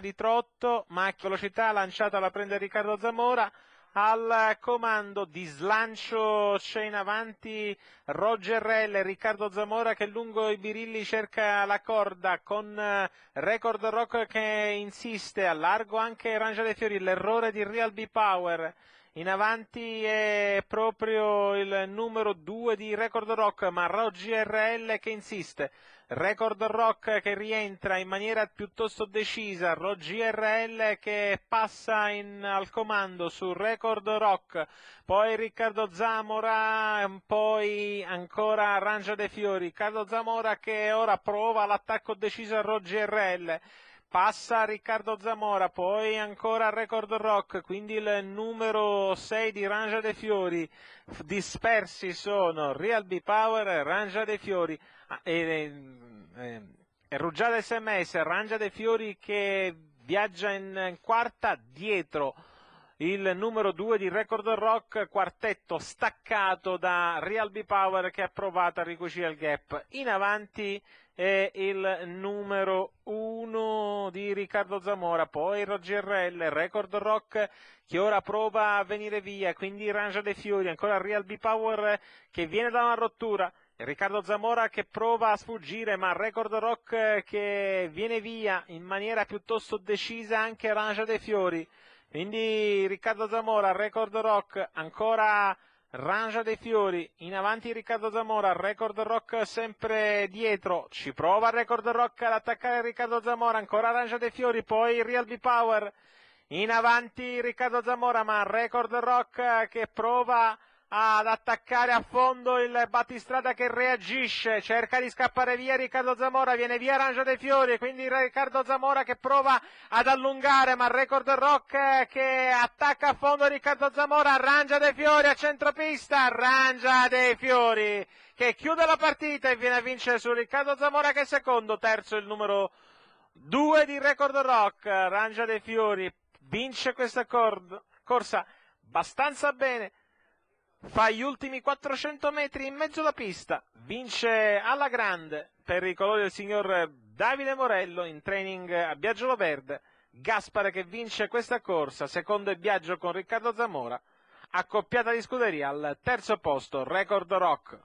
di Trotto, macchina velocità lanciata alla prende Riccardo Zamora, al comando di slancio c'è in avanti Roger Rell, Riccardo Zamora che lungo i birilli cerca la corda con eh, Record Rock che insiste, a largo anche Rangele Fiori, l'errore di Real B Power in avanti è proprio il numero 2 di Record Rock, ma Roggi RL che insiste. Record Rock che rientra in maniera piuttosto decisa, Roggi RL che passa in, al comando su Record Rock, poi Riccardo Zamora, poi ancora Arrangia dei Fiori, Riccardo Zamora che ora prova l'attacco deciso a Roggi RL passa Riccardo Zamora, poi ancora Record Rock, quindi il numero 6 di Rangia dei Fiori, dispersi sono Real B Power e Rangia De Fiori, ah, e, e, ehm, e Ruggiada SMS, Rangia dei Fiori che viaggia in quarta dietro il numero 2 di Record Rock, quartetto staccato da Real B Power che ha provato a ricucire il gap. In avanti è il numero 1 di Riccardo Zamora, poi Roger L, Record Rock che ora prova a venire via, quindi Rangia dei Fiori, ancora Real B Power che viene da una rottura. Riccardo Zamora che prova a sfuggire, ma Record Rock che viene via in maniera piuttosto decisa anche Rangia dei Fiori. Quindi Riccardo Zamora, record rock, ancora Rangia dei Fiori, in avanti Riccardo Zamora, record rock sempre dietro, ci prova record rock ad attaccare Riccardo Zamora, ancora Rangia dei Fiori, poi Real B Power, in avanti Riccardo Zamora, ma record rock che prova ad attaccare a fondo il battistrada che reagisce, cerca di scappare via Riccardo Zamora, viene via Arangio dei Fiori, quindi Riccardo Zamora che prova ad allungare, ma il record rock che attacca a fondo Riccardo Zamora, Arrangia dei Fiori a centropista, Arrangia dei Fiori che chiude la partita e viene a vincere su Riccardo Zamora che è secondo, terzo il numero 2 di record rock, Arrangia dei Fiori vince questa corsa abbastanza bene fa gli ultimi 400 metri in mezzo alla pista, vince alla grande per i colori del signor Davide Morello in training a Biagio Verde, Gaspare che vince questa corsa, secondo e Biagio con Riccardo Zamora, accoppiata di scuderia al terzo posto, record rock.